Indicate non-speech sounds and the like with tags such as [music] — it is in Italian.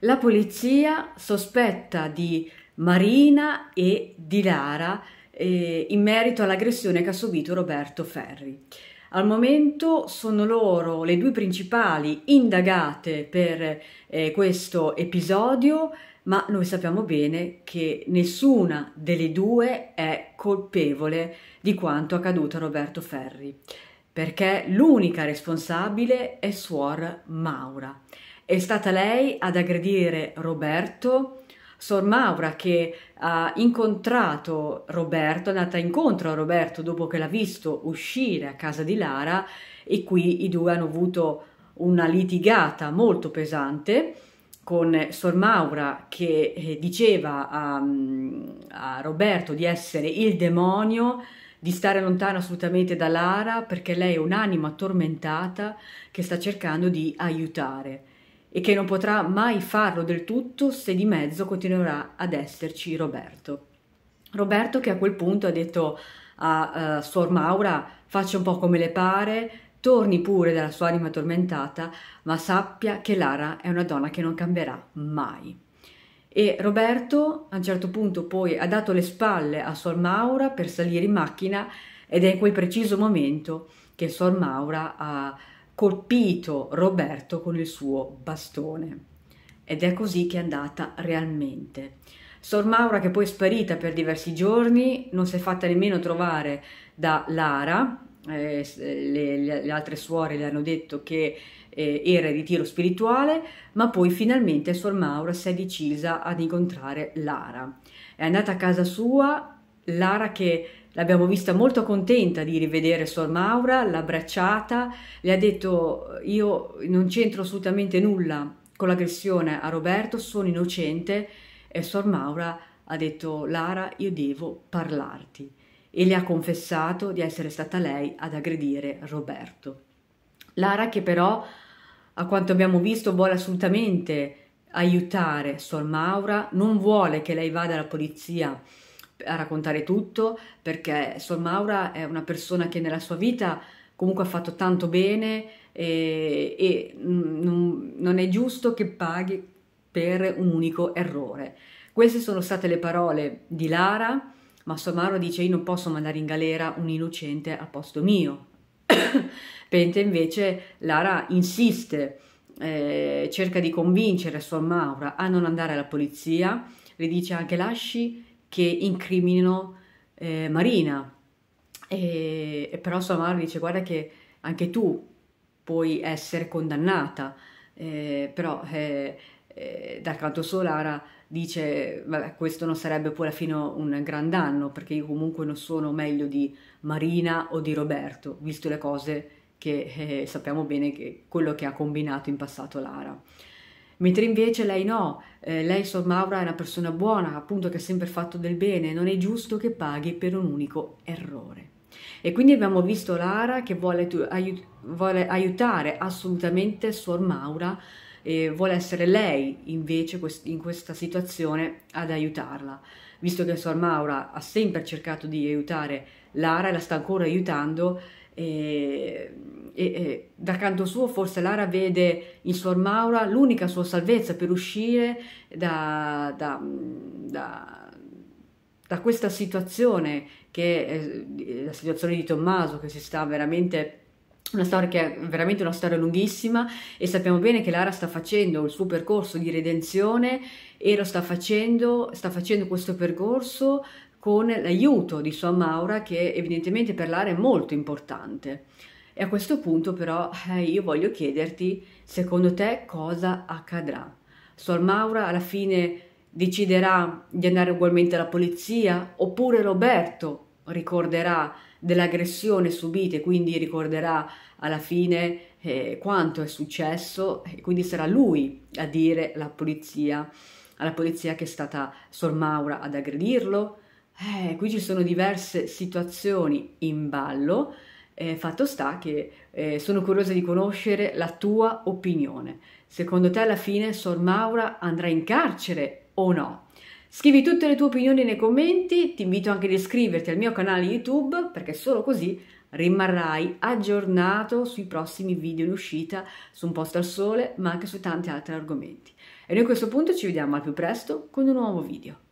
La polizia sospetta di Marina e di Lara eh, in merito all'aggressione che ha subito Roberto Ferri. Al momento sono loro le due principali indagate per eh, questo episodio, ma noi sappiamo bene che nessuna delle due è colpevole di quanto accaduto a Roberto Ferri, perché l'unica responsabile è suor Maura. È stata lei ad aggredire Roberto, Sor Maura che ha incontrato Roberto, è andata incontro a Roberto dopo che l'ha visto uscire a casa di Lara e qui i due hanno avuto una litigata molto pesante con Sor Maura che eh, diceva a, mm, a Roberto di essere il demonio, di stare lontano assolutamente da Lara perché lei è un'anima tormentata che sta cercando di aiutare e che non potrà mai farlo del tutto se di mezzo continuerà ad esserci Roberto. Roberto che a quel punto ha detto a uh, Suor Maura faccia un po' come le pare, torni pure dalla sua anima tormentata, ma sappia che Lara è una donna che non cambierà mai. E Roberto a un certo punto poi ha dato le spalle a Suor Maura per salire in macchina ed è in quel preciso momento che Suor Maura ha colpito Roberto con il suo bastone. Ed è così che è andata realmente. Sor Maura, che poi è sparita per diversi giorni, non si è fatta nemmeno trovare da Lara, eh, eh le, le, altre suore le hanno detto che eh, era in ritiro spirituale, ma poi finalmente Sor Maura si è decisa ad incontrare Lara. È andata a casa sua, Lara che l'abbiamo vista molto contenta di rivedere Sor Maura, l'ha abbracciata, le ha detto io non c'entro assolutamente nulla con l'aggressione a Roberto, sono innocente e Sor Maura ha detto Lara io devo parlarti e le ha confessato di essere stata lei ad aggredire Roberto. Lara che però a quanto abbiamo visto vuole assolutamente aiutare Sor Maura, non vuole che lei vada alla polizia a raccontare tutto perché Sor Maura è una persona che nella sua vita comunque ha fatto tanto bene e, e mm, non, non è giusto che paghi per un unico errore. Queste sono state le parole di Lara, ma Sor Maura dice io non posso mandare in galera un innocente a posto mio. [coughs] Pente invece Lara insiste, eh, cerca di convincere Sor Maura a non andare alla polizia, le dice anche lasci che incriminino eh, Marina. E, e, però sua madre dice guarda che anche tu puoi essere condannata, eh, però eh, eh, dal canto suo Lara dice vabbè, questo non sarebbe poi alla fine un gran danno perché io comunque non sono meglio di Marina o di Roberto, visto le cose che eh, sappiamo bene che quello che ha combinato in passato Lara mentre invece lei no, eh, lei Sor Maura è una persona buona, appunto che ha sempre fatto del bene, non è giusto che paghi per un unico errore. E quindi abbiamo visto Lara che vuole, aiut vuole aiutare assolutamente Sor Maura, eh, vuole essere lei invece quest in questa situazione ad aiutarla, visto che Sor Maura ha sempre cercato di aiutare Lara e la sta ancora aiutando e, e, e, da canto suo forse Lara vede in Suor Maura l'unica sua salvezza per uscire da, da, da, da questa situazione, che è eh, la situazione di Tommaso che si sta veramente una storia che è veramente una storia lunghissima e sappiamo bene che Lara sta facendo il suo percorso di redenzione e lo sta facendo, sta facendo questo percorso con l'aiuto di sua Maura che evidentemente per Lara è molto importante. E a questo punto però eh, io voglio chiederti, secondo te cosa accadrà? Sor Maura alla fine deciderà di andare ugualmente alla polizia oppure Roberto ricorderà dell'aggressione subita e quindi ricorderà alla fine eh, quanto è successo e quindi sarà lui a dire alla polizia, alla polizia che è stata Sor Maura ad aggredirlo eh, qui ci sono diverse situazioni in ballo, eh, fatto sta che eh, sono curiosa di conoscere la tua opinione. Secondo te alla fine Sor Maura andrà in carcere o no? Scrivi tutte le tue opinioni nei commenti, ti invito anche ad iscriverti al mio canale YouTube perché solo così rimarrai aggiornato sui prossimi video in uscita su Un posto al sole ma anche su tanti altri argomenti. E noi a questo punto ci vediamo al più presto con un nuovo video.